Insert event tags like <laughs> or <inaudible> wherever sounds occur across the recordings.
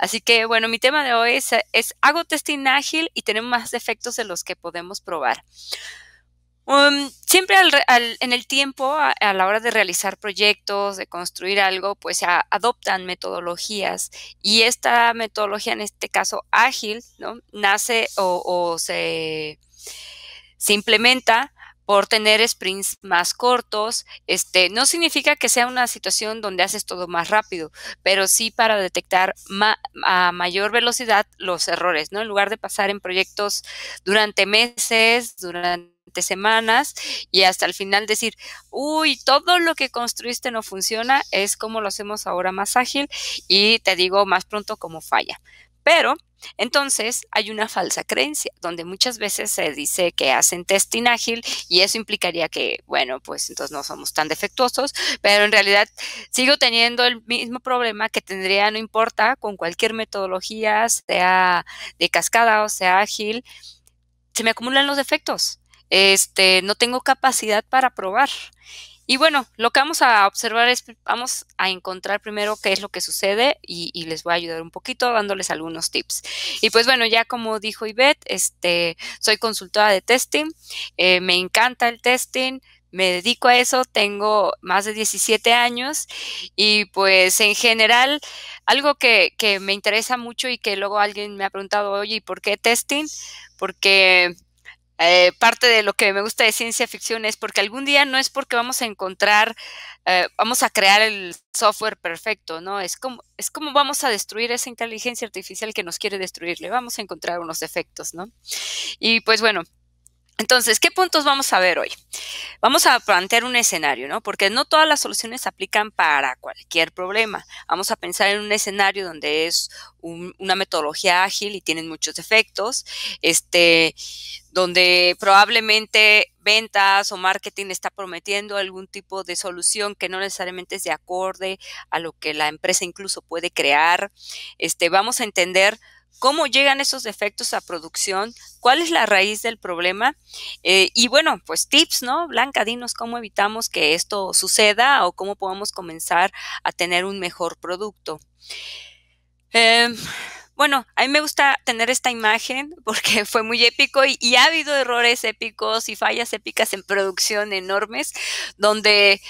Así que bueno, mi tema de hoy es, es hago testing ágil y tenemos más defectos de los que podemos probar. Um, siempre en el tiempo, a, la hora de realizar proyectos, de construir algo, pues se adoptan metodologías y esta metodología, en este caso ágil, ¿no? nace o, se, se implementa por tener sprints más cortos. Este, no significa que sea una situación donde haces todo más rápido, pero sí para detectar a mayor velocidad los errores, ¿no? En lugar de pasar en proyectos durante meses, durante semanas y hasta el final decir, uy, todo lo que construiste no funciona, es como lo hacemos ahora más ágil y te digo más pronto cómo falla. Pero entonces, hay una falsa creencia donde muchas veces se dice que hacen testing ágil y eso implicaría que, bueno, pues entonces no somos tan defectuosos, pero en realidad sigo teniendo el mismo problema que tendría, no importa, con cualquier metodología, sea de cascada o sea ágil, se me acumulan los defectos. Este, no tengo capacidad para probar. Y bueno, lo que vamos a observar es, vamos a encontrar primero qué es lo que sucede y, les voy a ayudar un poquito dándoles algunos tips. Y pues bueno, ya como dijo Ivette, este, soy consultora de testing, eh, me encanta el testing, me dedico a eso, tengo más de 17 años y pues en general algo que, que, me interesa mucho y que luego alguien me ha preguntado, oye, ¿y por qué testing? Porque eh, parte de lo que me gusta de ciencia ficción es porque algún día no es porque vamos a encontrar, eh, vamos a crear el software perfecto, ¿no? Es como, es como vamos a destruir esa inteligencia artificial que nos quiere destruir, le vamos a encontrar unos defectos, ¿no? Y pues bueno, entonces, ¿qué puntos vamos a ver hoy? Vamos a plantear un escenario, ¿no? Porque no todas las soluciones aplican para cualquier problema. Vamos a pensar en un escenario donde es una metodología ágil y tienen muchos defectos, este, donde probablemente ventas o marketing está prometiendo algún tipo de solución que no necesariamente es de acorde a lo que la empresa incluso puede crear. Este, vamos a entender cómo llegan esos defectos a producción, cuál es la raíz del problema eh, y bueno, pues tips, ¿no? Blanca, dinos cómo evitamos que esto suceda o cómo podemos comenzar a tener un mejor producto. Em, bueno, a mí me gusta tener esta imagen <laughs> porque fue muy épico y, ha habido errores épicos y fallas épicas en producción enormes, donde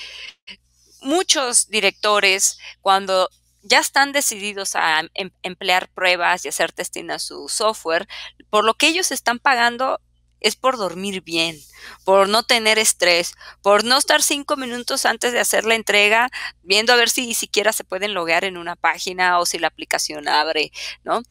muchos directores, cuando ya están decididos a em, emplear pruebas y hacer testing a su software, por lo que ellos están pagando es por dormir bien, por no tener estrés, por no estar cinco minutos antes de hacer la entrega viendo a ver si siquiera se pueden loguear en una página o si la aplicación abre, ¿no?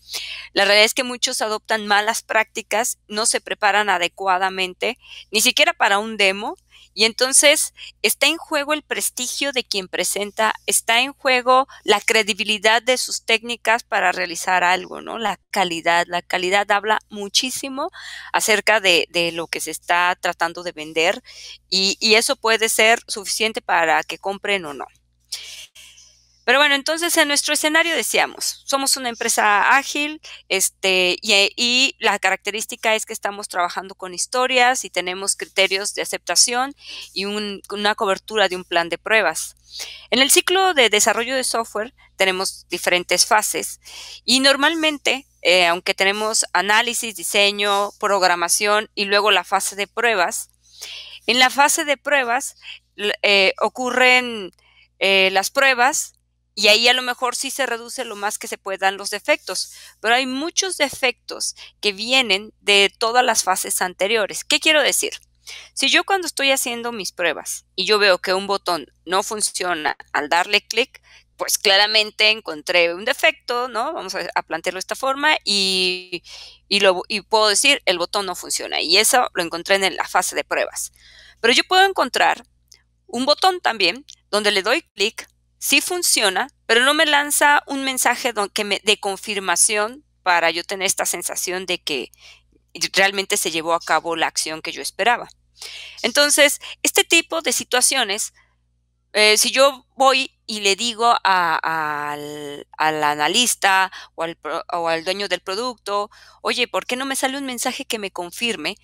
La realidad es que muchos adoptan malas prácticas, no se preparan adecuadamente, ni siquiera para un demo, y entonces está en juego el prestigio de quien presenta, está en juego la credibilidad de sus técnicas para realizar algo, ¿no? La calidad, la calidad habla muchísimo acerca de, de lo que se está tratando de vender y, y eso puede ser suficiente para que compren o no. Pero bueno, entonces en nuestro escenario decíamos, somos una empresa ágil este, y, la característica es que estamos trabajando con historias y tenemos criterios de aceptación y una cobertura de un plan de pruebas. En el ciclo de desarrollo de software tenemos diferentes fases y normalmente, eh, aunque tenemos análisis, diseño, programación y luego la fase de pruebas, en la fase de pruebas eh, ocurren eh, las pruebas y ahí a lo mejor sí se reduce lo más que se puedan los defectos, pero hay muchos defectos que vienen de todas las fases anteriores. ¿Qué quiero decir? Si yo cuando estoy haciendo mis pruebas y yo veo que un botón no funciona al darle clic, pues claramente encontré un defecto, ¿no? Vamos a, plantearlo de esta forma y, lo, y puedo decir el botón no funciona. Y eso lo encontré en la fase de pruebas. Pero yo puedo encontrar un botón también donde le doy clic sí funciona, pero no me lanza un mensaje de confirmación para yo tener esta sensación de que realmente se llevó a cabo la acción que yo esperaba. Entonces, este tipo de situaciones, eh, si yo voy y le digo al, analista o al, o al dueño del producto, oye, ¿por qué no me sale un mensaje que me confirme?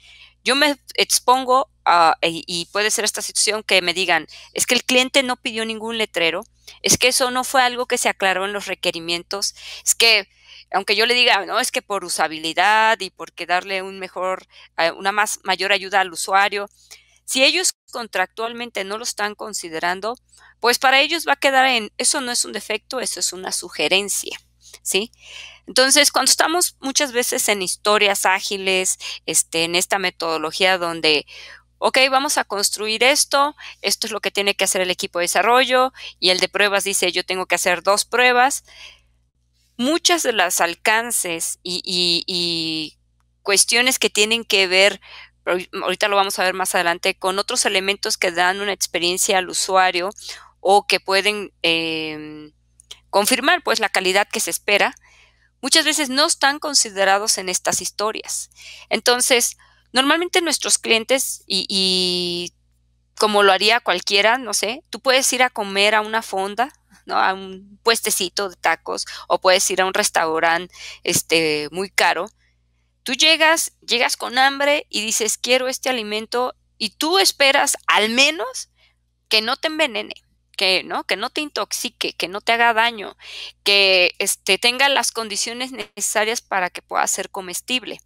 Yo me expongo ah, e, y puede ser esta situación que me digan, es que el cliente no pidió ningún letrero, es que eso no fue algo que se aclaró en los requerimientos, es que aunque yo le diga, no, es que por usabilidad y porque darle un mejor, eh, una más mayor ayuda al usuario, si ellos contractualmente no lo están considerando, pues para ellos va a quedar en, eso no es un defecto, eso es una sugerencia, ¿sí? Entonces, cuando estamos muchas veces en historias ágiles, este, en esta metodología donde, ok, vamos a construir esto, esto es lo que tiene que hacer el equipo de desarrollo y el de pruebas dice, yo tengo que hacer dos pruebas, muchas de las alcances y, y cuestiones que tienen que ver ahorita lo vamos a ver más adelante, con otros elementos que dan una experiencia al usuario o que pueden em, confirmar pues la calidad que se espera, muchas veces no están considerados en estas historias. Entonces, normalmente nuestros clientes y, como lo haría cualquiera, no sé, tú puedes ir a comer a una fonda, ¿no? A un puestecito de tacos o puedes ir a un restaurante este, muy caro. Tú llegas, llegas con hambre y dices, quiero este alimento y tú esperas al menos que no te envenene, que, ¿no? que no te intoxique, que no te haga daño, que este, tenga las condiciones necesarias para que pueda ser comestible.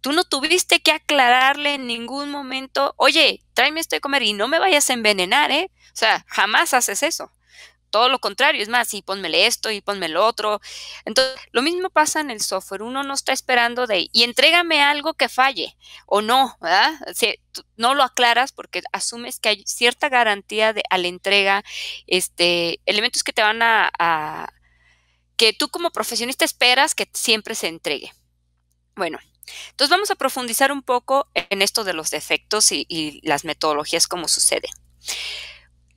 Tú no tuviste que aclararle en ningún momento, oye, tráeme esto de comer y no me vayas a envenenar, ¿eh? O sea, jamás haces eso todo lo contrario, es más, y ponmele esto y ponme lo otro. Entonces, lo mismo pasa en el software, uno no está esperando de, y entrégame algo que falle o no, ¿verdad? no lo aclaras porque asumes que hay cierta garantía de, a la entrega, este, elementos que te van a, que tú como profesionista esperas que siempre se entregue. Bueno, entonces vamos a profundizar un poco en esto de los defectos y, y las metodologías, como sucede.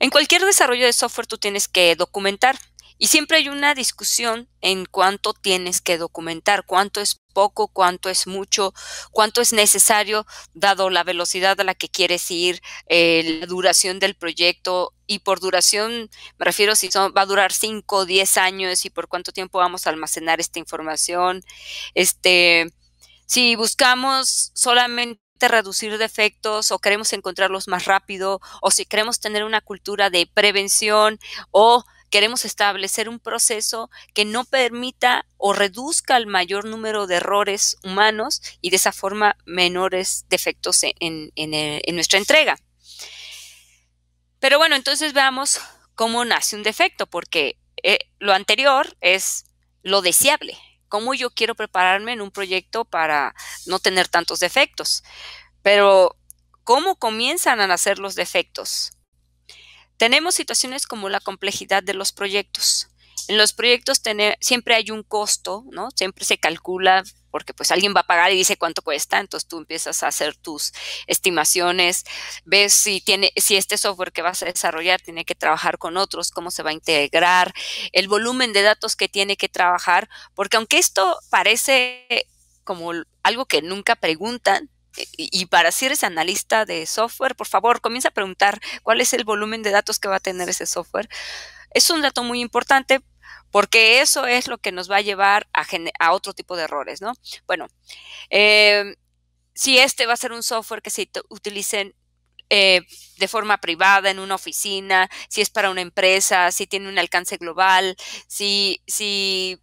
En cualquier desarrollo de software tú tienes que documentar y siempre hay una discusión en cuánto tienes que documentar, cuánto es poco, cuánto es mucho, cuánto es necesario, dado la velocidad a la que quieres ir, eh, la duración del proyecto, y por duración me refiero si va a durar 5 o 10 años y por cuánto tiempo vamos a almacenar esta información. Este, si buscamos solamente reducir defectos o queremos encontrarlos más rápido o si queremos tener una cultura de prevención o queremos establecer un proceso que no permita o reduzca el mayor número de errores humanos y de esa forma menores defectos en, eh, nuestra entrega. Pero bueno, entonces veamos cómo nace un defecto, porque eh, lo anterior es lo deseable, cómo yo quiero prepararme en un proyecto para no tener tantos defectos. Pero, ¿cómo comienzan a nacer los defectos? Tenemos situaciones como la complejidad de los proyectos. En los proyectos siempre hay un costo, ¿no? Siempre se calcula porque pues alguien va a pagar y dice cuánto cuesta, entonces tú empiezas a hacer tus estimaciones, ves si tiene si este software que vas a desarrollar tiene que trabajar con otros, cómo se va a integrar, el volumen de datos que tiene que trabajar, porque aunque esto parece como algo que nunca preguntan, eh, y para si eres analista de software, por favor, comienza a preguntar cuál es el volumen de datos que va a tener ese software. Es un dato muy importante porque eso es lo que nos va a llevar a, a otro tipo de errores, ¿no? Bueno, em, si este va a ser un software que se utilicen eh, de forma privada, en una oficina, si es para una empresa, si tiene un alcance global, si, si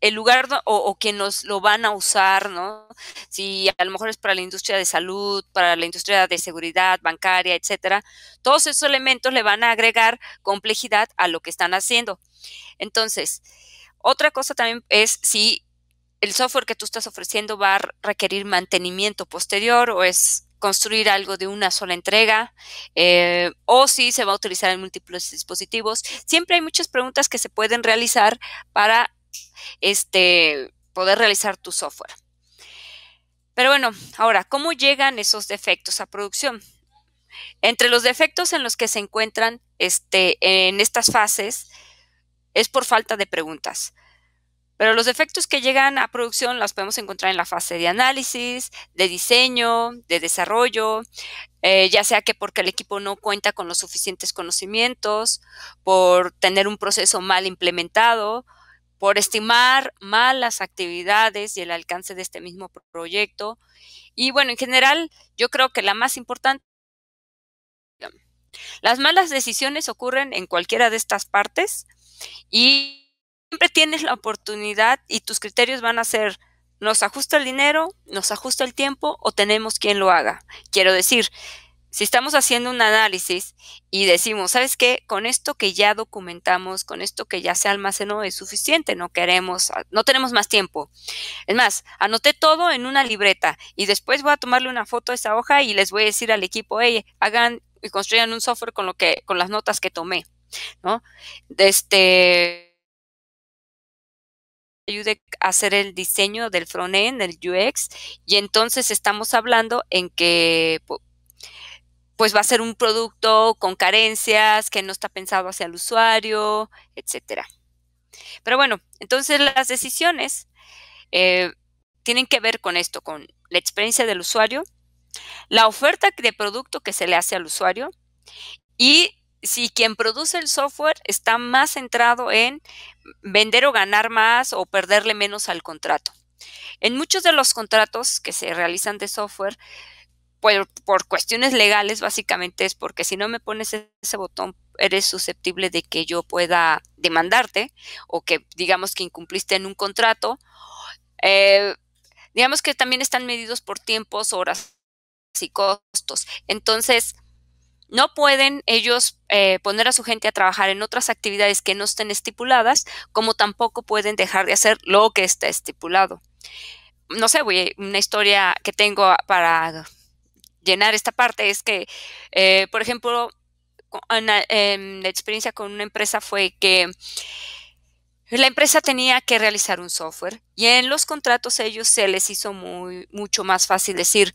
el lugar o, o que nos lo van a usar, ¿no? Si a lo mejor es para la industria de salud, para la industria de seguridad, bancaria, etcétera, todos esos elementos le van a agregar complejidad a lo que están haciendo. Entonces, otra cosa también es si el software que tú estás ofreciendo va a requerir mantenimiento posterior o es construir algo de una sola entrega eh, o si se va a utilizar en múltiples dispositivos. Siempre hay muchas preguntas que se pueden realizar para este, poder realizar tu software. Pero bueno, ahora, ¿cómo llegan esos defectos a producción? Entre los defectos en los que se encuentran este, en estas fases es por falta de preguntas. Pero los defectos que llegan a producción las podemos encontrar en la fase de análisis, de diseño, de desarrollo, eh, ya sea que porque el equipo no cuenta con los suficientes conocimientos, por tener un proceso mal implementado por estimar malas actividades y el alcance de este mismo proyecto. Y bueno, en general, yo creo que la más importante... Las malas decisiones ocurren en cualquiera de estas partes y siempre tienes la oportunidad y tus criterios van a ser nos ajusta el dinero, nos ajusta el tiempo o tenemos quien lo haga. Quiero decir, si estamos haciendo un análisis y decimos, ¿sabes qué? Con esto que ya documentamos, con esto que ya se almacenó es suficiente, no queremos, ah, no tenemos más tiempo. Es más, anoté todo en una libreta y después voy a tomarle una foto a esa hoja y les voy a decir al equipo, hey, hagan y construyan un software con lo que, con las notas que tomé, ¿no? Este ayude a hacer el diseño del frontend, del UX, y entonces estamos hablando en que pues va a ser un producto con carencias, que no está pensado hacia el usuario, etcétera. Pero bueno, entonces las decisiones eh, tienen que ver con esto, con la experiencia del usuario, la oferta de producto que se le hace al usuario y si quien produce el software está más centrado en vender o ganar más o perderle menos al contrato. En muchos de los contratos que se realizan de software, por, cuestiones legales básicamente es porque si no me pones e-, ese botón eres susceptible de que yo pueda demandarte o que digamos que incumpliste en un contrato. Eh, digamos que también están medidos por tiempos, horas y costos. Entonces, no pueden ellos eh, poner a su gente a trabajar en otras actividades que no estén estipuladas, como tampoco pueden dejar de hacer lo que está estipulado. No sé, voy, una historia que tengo para llenar esta parte es que, eh, por ejemplo, la experiencia con una empresa fue que la empresa tenía que realizar un software y en los contratos a ellos se les hizo muy, mucho más fácil decir,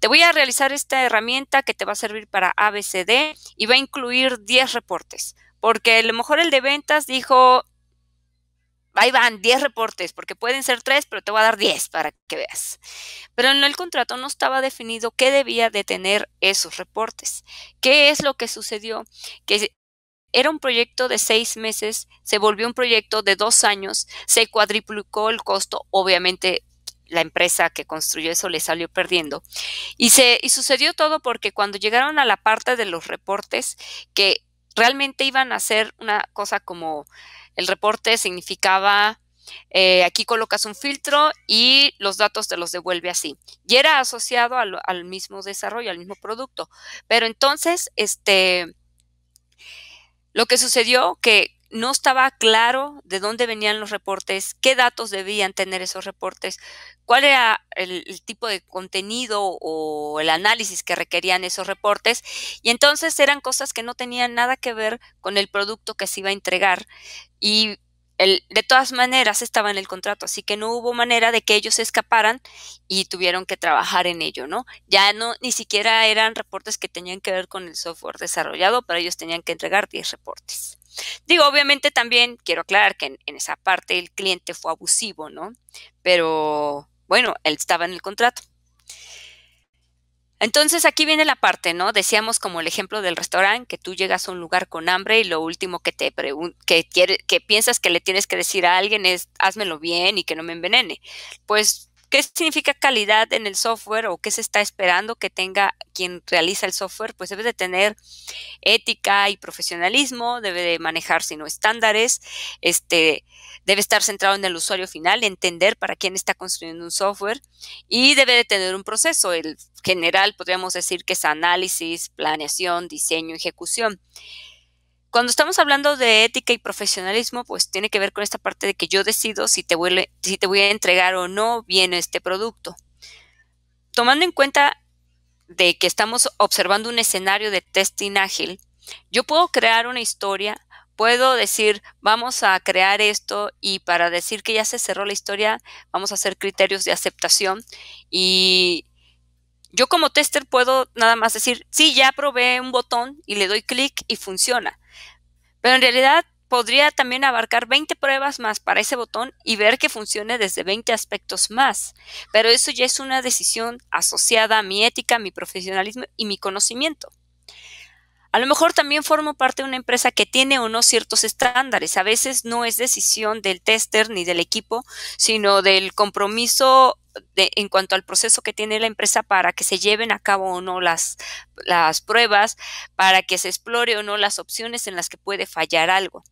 te voy a realizar esta herramienta que te va a servir para ABCD y va a incluir 10 reportes, porque a lo mejor el de ventas dijo, ahí van 10 reportes, porque pueden ser 3, pero te voy a dar 10 para que veas. Pero en el contrato no estaba definido qué debía de tener esos reportes. ¿Qué es lo que sucedió? Que era un proyecto de seis meses, se volvió un proyecto de dos años, se cuadriplicó el costo, obviamente la empresa que construyó eso le salió perdiendo. Y, se, y sucedió todo porque cuando llegaron a la parte de los reportes, que realmente iban a hacer una cosa como el reporte significaba, eh, aquí colocas un filtro y los datos te los devuelve así. Y era asociado al, al mismo desarrollo, al mismo producto. Pero entonces, este, lo que sucedió que no estaba claro de dónde venían los reportes, qué datos debían tener esos reportes, cuál era el, tipo de contenido o el análisis que requerían esos reportes. Y entonces eran cosas que no tenían nada que ver con el producto que se iba a entregar. Y de todas maneras estaba en el contrato, así que no hubo manera de que ellos se escaparan y tuvieron que trabajar en ello, ¿no? Ya no, ni siquiera eran reportes que tenían que ver con el software desarrollado, pero ellos tenían que entregar 10 reportes. Digo, obviamente también quiero aclarar que en esa parte el cliente fue abusivo, ¿no? Pero bueno, él estaba en el contrato. Entonces aquí viene la parte, ¿no? Decíamos como el ejemplo del restaurante, que tú llegas a un lugar con hambre y lo último que te que piensas que le tienes que decir a alguien es hazmelo bien y que no me envenene. Pues, ¿qué significa calidad en el software o qué se está esperando que tenga quien realiza el software? Pues debe de tener ética y profesionalismo, debe de manejar sino estándares, este, debe estar centrado en el usuario final, entender para quién está construyendo un software y debe de tener un proceso. El general podríamos decir que es análisis, planeación, diseño, ejecución. Cuando estamos hablando de ética y profesionalismo, pues tiene que ver con esta parte de que yo decido si te voy, si te voy a entregar o no bien este producto. Tomando en cuenta de que estamos observando un escenario de testing ágil, yo puedo crear una historia, puedo decir, vamos a crear esto y para decir que ya se cerró la historia, vamos a hacer criterios de aceptación y yo como tester puedo nada más decir, sí, ya probé un botón y le doy clic y funciona. Pero en realidad podría también abarcar 20 pruebas más para ese botón y ver que funcione desde 20 aspectos más. Pero eso ya es una decisión asociada a mi ética, mi profesionalismo y mi conocimiento. A lo mejor también formo parte de una empresa que tiene o no ciertos estándares. A veces no es decisión del tester ni del equipo, sino del compromiso en cuanto al proceso que tiene la empresa para que se lleven a cabo o no las, las pruebas, para que se explore o no las opciones en las que puede fallar algo.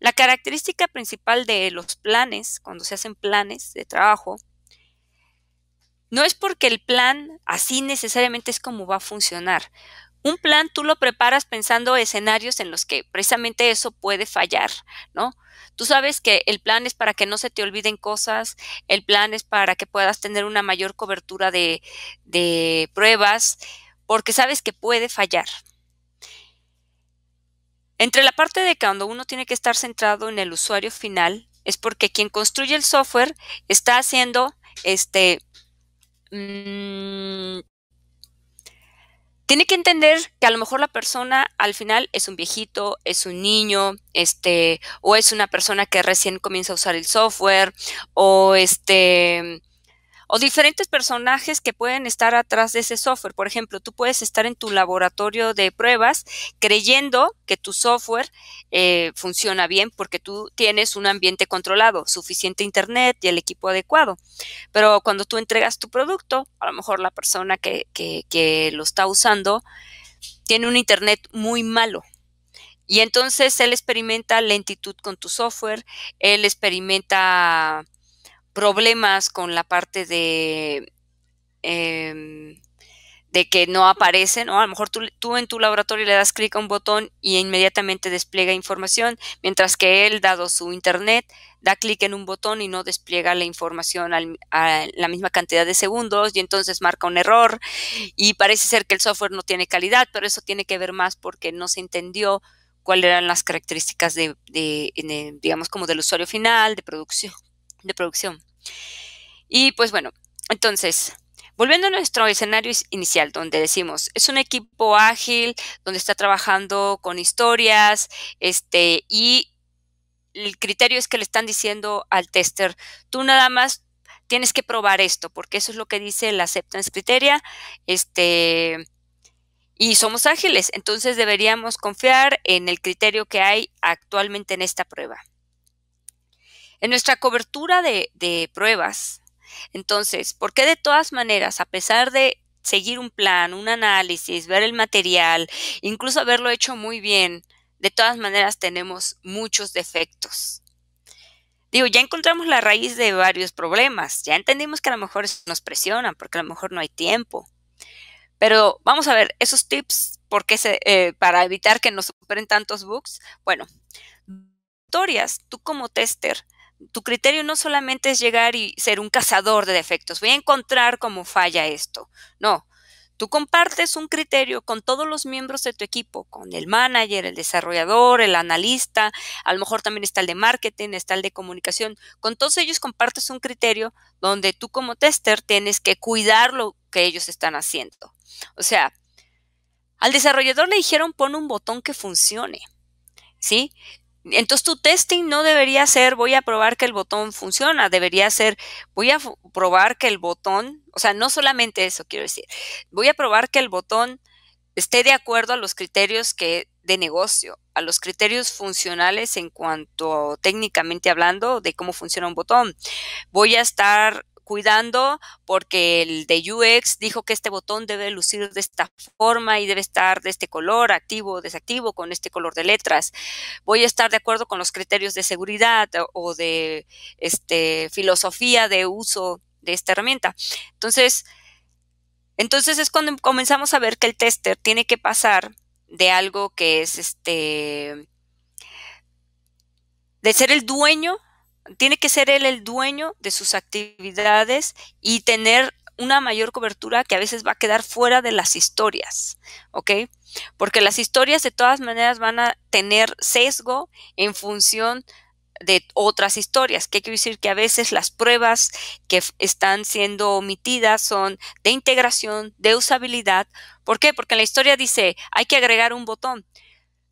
La característica principal de los planes, cuando se hacen planes de trabajo, no es porque el plan así necesariamente es como va a funcionar un plan tú lo preparas pensando escenarios en los que precisamente eso puede fallar, ¿no? Tú sabes que el plan es para que no se te olviden cosas, el plan es para que puedas tener una mayor cobertura de, pruebas, porque sabes que puede fallar. Entre la parte de cuando uno tiene que estar centrado en el usuario final, es porque quien construye el software está haciendo este mm, tiene que entender que a lo mejor la persona al final es un viejito, es un niño, este, o es una persona que recién comienza a usar el software, o este, o diferentes personajes que pueden estar atrás de ese software. Por ejemplo, tú puedes estar en tu laboratorio de pruebas creyendo que tu software eh, funciona bien porque tú tienes un ambiente controlado, suficiente internet y el equipo adecuado. Pero cuando tú entregas tu producto, a lo mejor la persona que, que, que lo está usando tiene un internet muy malo, y entonces él experimenta lentitud con tu software, él experimenta problemas con la parte de, em, de que no aparece, ¿no? A lo mejor tú, en tu laboratorio le das clic a un botón y inmediatamente despliega información, mientras que él, dado su internet, da clic en un botón y no despliega la información al, a la misma cantidad de segundos y entonces marca un error y parece ser que el software no tiene calidad, pero eso tiene que ver más porque no se entendió cuáles eran las características de digamos, como del usuario final, de producción, de producción. Y pues bueno, entonces, Volviendo a nuestro escenario inicial, donde decimos, es un equipo ágil, donde está trabajando con historias, este, y el criterio es que le están diciendo al tester, tú nada más tienes que probar esto, porque eso es lo que dice la acceptance criteria, este, y somos ágiles, entonces deberíamos confiar en el criterio que hay actualmente en esta prueba. En nuestra cobertura de, pruebas, entonces, ¿por qué de todas maneras, a pesar de seguir un plan, un análisis, ver el material, incluso haberlo hecho muy bien, de todas maneras tenemos muchos defectos? Digo, ya encontramos la raíz de varios problemas, ya entendimos que a lo mejor nos presionan, porque a lo mejor no hay tiempo. Pero vamos a ver, esos tips eh, para evitar que nos superen tantos bugs. Bueno, historias, tú como tester, tu criterio no solamente es llegar y ser un cazador de defectos, voy a encontrar cómo falla esto. No, tú compartes un criterio con todos los miembros de tu equipo, con el manager, el desarrollador, el analista, a lo mejor también está el de marketing, está el de comunicación, con todos ellos compartes un criterio donde tú como tester tienes que cuidar lo que ellos están haciendo. O sea, al desarrollador le dijeron pon un botón que funcione. ¿Sí? Entonces tu testing no debería ser voy a probar que el botón funciona, debería ser voy a probar que el botón, o sea, no solamente eso quiero decir, voy a probar que el botón esté de acuerdo a los criterios que de negocio, a los criterios funcionales en cuanto técnicamente hablando de cómo funciona un botón. Voy a estar cuidando porque el de UX dijo que este botón debe lucir de esta forma y debe estar de este color, activo o desactivo, con este color de letras. Voy a estar de acuerdo con los criterios de seguridad o de este, filosofía de uso de esta herramienta. Entonces, entonces es cuando comenzamos a ver que el tester tiene que pasar de algo que es este de ser el dueño tiene que ser él el dueño de sus actividades y tener una mayor cobertura que a veces va a quedar fuera de las historias, ¿ok? Porque las historias de todas maneras van a tener sesgo en función de otras historias, que quiere decir que a veces las pruebas que están siendo omitidas son de integración, de usabilidad. ¿Por qué? Porque en la historia dice, hay que agregar un botón,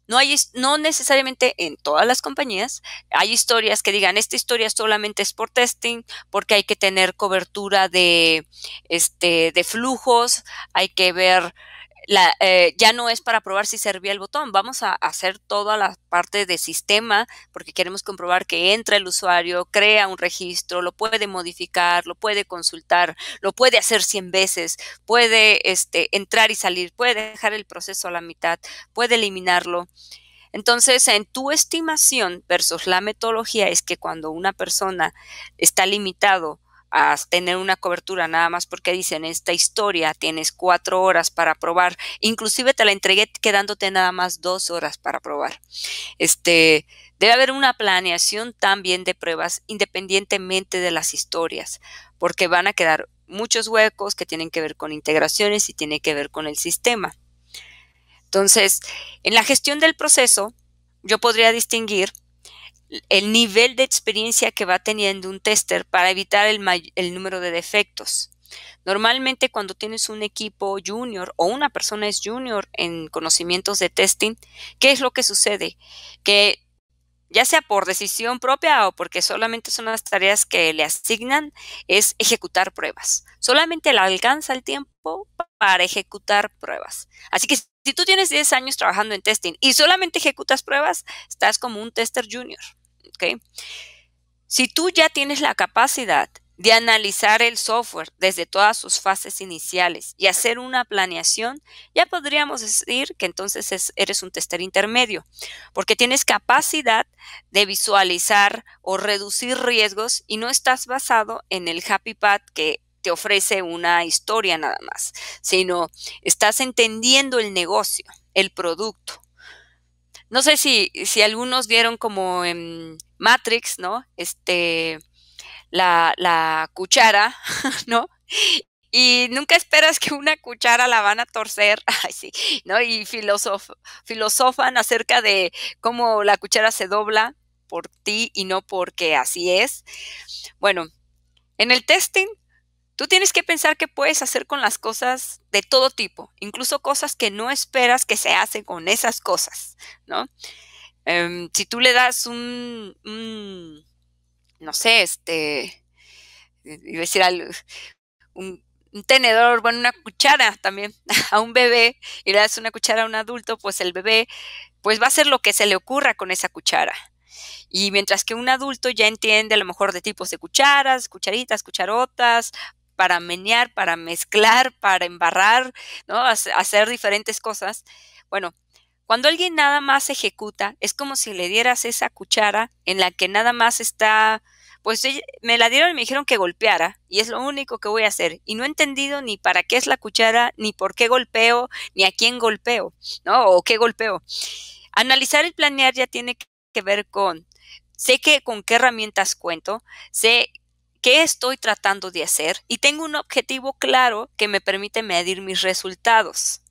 no, hay, no necesariamente en todas las compañías hay historias que digan, esta historia solamente es por testing, porque hay que tener cobertura de, este, de flujos, hay que ver la, eh, ya no es para probar si servía el botón, vamos a hacer toda la parte de sistema porque queremos comprobar que entra el usuario, crea un registro, lo puede modificar, lo puede consultar, lo puede hacer 100 veces, puede este, entrar y salir, puede dejar el proceso a la mitad, puede eliminarlo. Entonces, en tu estimación versus la metodología es que cuando una persona está limitado a tener una cobertura nada más porque dicen esta historia tienes cuatro horas para probar, inclusive te la entregué quedándote nada más dos horas para probar. Este, debe haber una planeación también de pruebas independientemente de las historias, porque van a quedar muchos huecos que tienen que ver con integraciones y tiene que ver con el sistema. Entonces, en la gestión del proceso, yo podría distinguir el nivel de experiencia que va teniendo un tester para evitar el, el número de defectos. Normalmente cuando tienes un equipo junior o una persona es junior en conocimientos de testing, ¿qué es lo que sucede? Que ya sea por decisión propia o porque solamente son las tareas que le asignan, es ejecutar pruebas. Solamente le alcanza el tiempo para ejecutar pruebas. Así que si tú tienes 10 años trabajando en testing y solamente ejecutas pruebas, estás como un tester junior. Si tú ya tienes la capacidad de analizar el software desde todas sus fases iniciales y hacer una planeación, ya podríamos decir que entonces eres un tester intermedio, porque tienes capacidad de visualizar o reducir riesgos y no estás basado en el happy path que te ofrece una historia nada más, sino estás entendiendo el negocio, el producto. No sé si, si algunos vieron como en Matrix, ¿no? Este, la, cuchara, <laughs> ¿no? y nunca esperas que una cuchara la van a torcer, <laughs> ¿no? Y filosofan acerca de cómo la cuchara se dobla por ti y no porque así es. Bueno, en el testing Tú tienes que pensar qué puedes hacer con las cosas de todo tipo, incluso cosas que no esperas que se hacen con esas cosas, ¿no? Em, si tú le das un, un, no sé, este, iba a decir un, tenedor, bueno, una cuchara también <laughs> a un bebé y le das una cuchara a un adulto, pues el bebé, pues va a hacer lo que se le ocurra con esa cuchara. Y mientras que un adulto ya entiende a lo mejor de tipos de cucharas, cucharitas, cucharotas, para menear, para mezclar, para embarrar, ¿no? Hacer diferentes cosas. Bueno, cuando alguien nada más ejecuta, es como si le dieras esa cuchara en la que nada más está, pues me la dieron y me dijeron que golpeara, y es lo único que voy a hacer. Y no he entendido ni para qué es la cuchara, ni por qué golpeo, ni a quién golpeo, ¿no? O qué golpeo. Analizar y planear ya tiene que ver con, sé que con qué herramientas cuento, sé qué estoy tratando de hacer y tengo un objetivo claro que me permite medir mis resultados.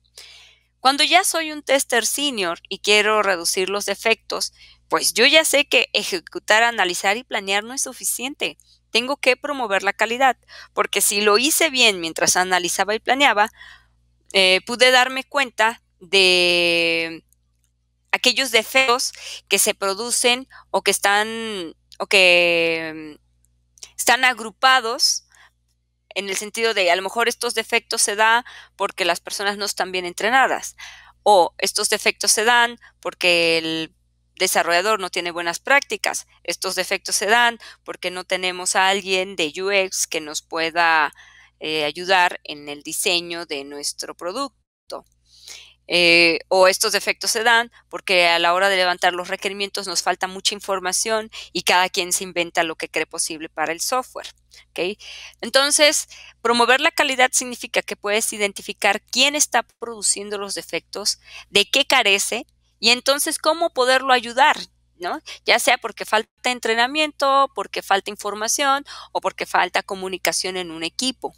Cuando ya soy un tester senior y quiero reducir los defectos, pues yo ya sé que ejecutar, analizar y planear no es suficiente. Tengo que promover la calidad, porque si lo hice bien mientras analizaba y planeaba, eh, pude darme cuenta de aquellos defectos que se producen o que están o que están agrupados en el sentido de a lo mejor estos defectos se dan porque las personas no están bien entrenadas o estos defectos se dan porque el desarrollador no tiene buenas prácticas, estos defectos se dan porque no tenemos a alguien de UX que nos pueda eh, ayudar en el diseño de nuestro producto. Eh, o estos defectos se dan porque a la hora de levantar los requerimientos nos falta mucha información y cada quien se inventa lo que cree posible para el software. Entonces, promover la calidad significa que puedes identificar quién está produciendo los defectos, de qué carece y entonces cómo poderlo ayudar. ¿no? Ya sea porque falta entrenamiento, porque falta información o porque falta comunicación en un equipo.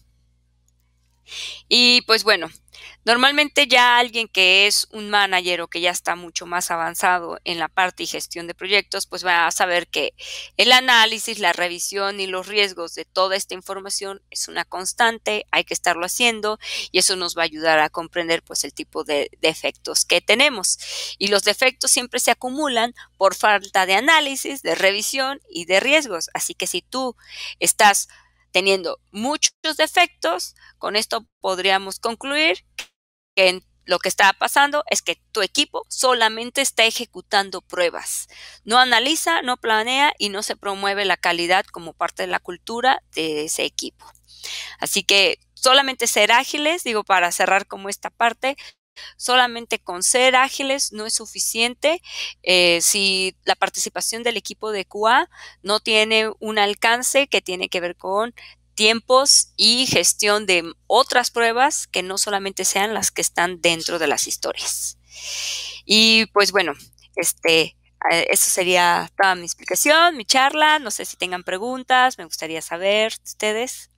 Y pues bueno, Normalmente ya alguien que es un manager o que ya está mucho más avanzado en la parte y gestión de proyectos, pues va a saber que el análisis, la revisión y los riesgos de toda esta información es una constante, hay que estarlo haciendo y eso nos va a ayudar a comprender pues el tipo de defectos que tenemos. Y los defectos siempre se acumulan por falta de análisis, de revisión y de riesgos. Así que si tú estás teniendo muchos defectos, con esto podríamos concluir que lo que está pasando es que tu equipo solamente está ejecutando pruebas. No analiza, no planea y no se promueve la calidad como parte de la cultura de ese equipo. Así que solamente ser ágiles, digo, para cerrar como esta parte, Solamente con ser ágiles no es suficiente. Eh, si la participación del equipo de QA no tiene un alcance que tiene que ver con tiempos y gestión de otras pruebas que no solamente sean las que están dentro de las historias. Y pues bueno, este, eh, eso sería toda mi explicación, mi charla. No sé si tengan preguntas, me gustaría saber ustedes.